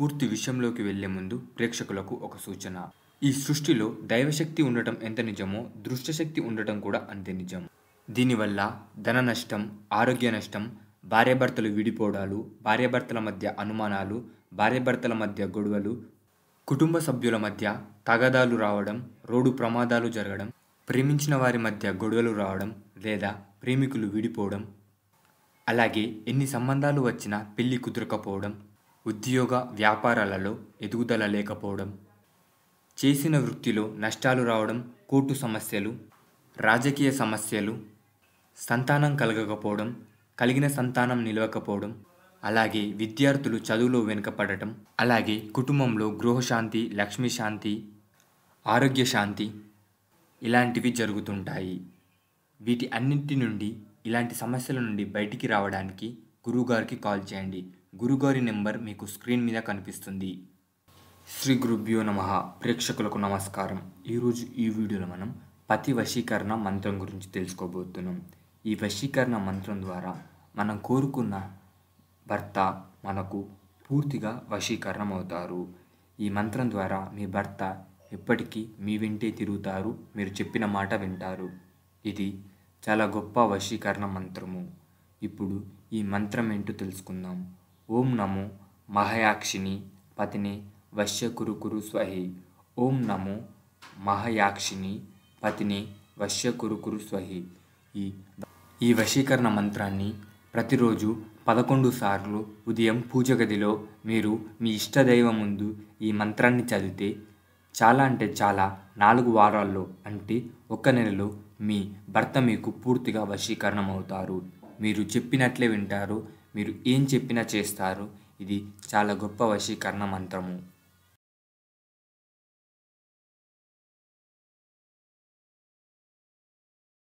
పూర్తి విషయంలోకి వెళ్లే ముందు ప్రేక్షకులకు ఒక సూచన ఈ సృష్టిలో దైవశక్తి ఉండటం ఎంత నిజమో దృష్టశక్తి ఉండటం కూడా అంతే నిజం దీనివల్ల ధన నష్టం ఆరోగ్య నష్టం భార్యాభర్తలు విడిపోవడాలు భార్యాభర్తల మధ్య అనుమానాలు భార్యాభర్తల మధ్య గొడవలు కుటుంబ సభ్యుల మధ్య తగదాలు రావడం రోడ్డు ప్రమాదాలు జరగడం ప్రేమించిన వారి మధ్య గొడవలు రావడం లేదా ప్రేమికులు విడిపోవడం అలాగే ఎన్ని సంబంధాలు వచ్చినా పెళ్లి కుదరకపోవడం ఉద్యోగ వ్యాపారాలలో ఎదుగుదల లేకపోవడం చేసిన వృత్తిలో నష్టాలు రావడం కోర్టు సమస్యలు రాజకీయ సమస్యలు సంతానం కలగకపోవడం కలిగిన సంతానం నిలవకపోవడం అలాగే విద్యార్థులు చదువులో వెనుకపడటం అలాగే కుటుంబంలో గృహశాంతి లక్ష్మీ శాంతి ఆరోగ్య శాంతి ఇలాంటివి జరుగుతుంటాయి వీటి అన్నింటి నుండి ఇలాంటి సమస్యల నుండి బయటికి రావడానికి గురువుగారికి కాల్ చేయండి గురుగారి నెంబర్ మీకు స్క్రీన్ మీద కనిపిస్తుంది శ్రీ గురుభ్యో నమ ప్రేక్షకులకు నమస్కారం ఈరోజు ఈ వీడియోలో మనం పతి వశీకరణ మంత్రం గురించి తెలుసుకోబోతున్నాం ఈ వశీకరణ మంత్రం ద్వారా మనం కోరుకున్న భర్త మనకు పూర్తిగా వశీకరణం అవుతారు ఈ మంత్రం ద్వారా మీ భర్త ఎప్పటికీ మీ వెంటే తిరుగుతారు మీరు చెప్పిన మాట వింటారు ఇది చాలా గొప్ప వశీకరణ మంత్రము ఇప్పుడు ఈ మంత్రం ఏంటో తెలుసుకుందాం ఓం నమో మహయాక్షిని పతిని వశ్య కురు కురు స్వహి ఓం నమో మహయాక్షిని పతిని వశ్య కురు కురు స్వహి ఈ ఈ వశీకరణ మంత్రాన్ని ప్రతిరోజు పదకొండు సార్లు ఉదయం పూజ గదిలో మీరు మీ ఇష్టదైవం ముందు ఈ మంత్రాన్ని చదివితే చాలా అంటే చాలా నాలుగు వారాల్లో అంటే ఒక్క నెలలో మీ భర్త మీకు పూర్తిగా వశీకరణం అవుతారు మీరు చెప్పినట్లే వింటారు మీరు ఏం చెప్పినా చేస్తారు ఇది చాలా గొప్ప వశీకరణ మంత్రము